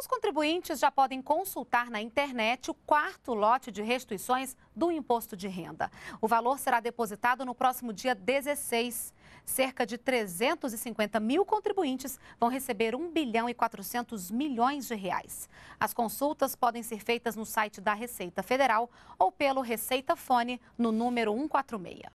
Os contribuintes já podem consultar na internet o quarto lote de restituições do imposto de renda. O valor será depositado no próximo dia 16. Cerca de 350 mil contribuintes vão receber 1 bilhão e 400 milhões de reais. As consultas podem ser feitas no site da Receita Federal ou pelo Receita Fone no número 146.